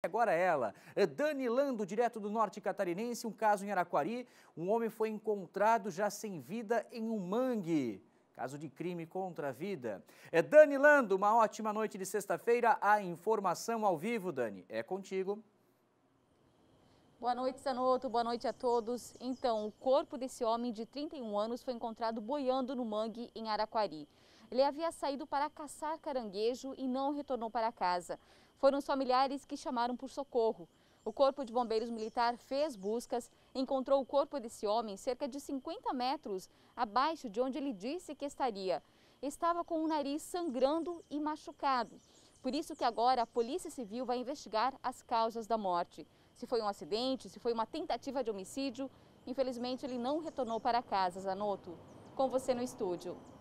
Agora ela, eh, Dani Lando, direto do norte catarinense, um caso em Araquari, um homem foi encontrado já sem vida em um mangue. Caso de crime contra a vida. É Dani Lando, uma ótima noite de sexta-feira. A informação ao vivo, Dani, é contigo. Boa noite, Sanoto. Boa noite a todos. Então, o corpo desse homem de 31 anos foi encontrado boiando no mangue em Araquari. Ele havia saído para caçar caranguejo e não retornou para casa. Foram os familiares que chamaram por socorro. O Corpo de Bombeiros Militar fez buscas, encontrou o corpo desse homem cerca de 50 metros abaixo de onde ele disse que estaria. Estava com o nariz sangrando e machucado. Por isso que agora a Polícia Civil vai investigar as causas da morte. Se foi um acidente, se foi uma tentativa de homicídio, infelizmente ele não retornou para casa, Zanoto. Com você no estúdio.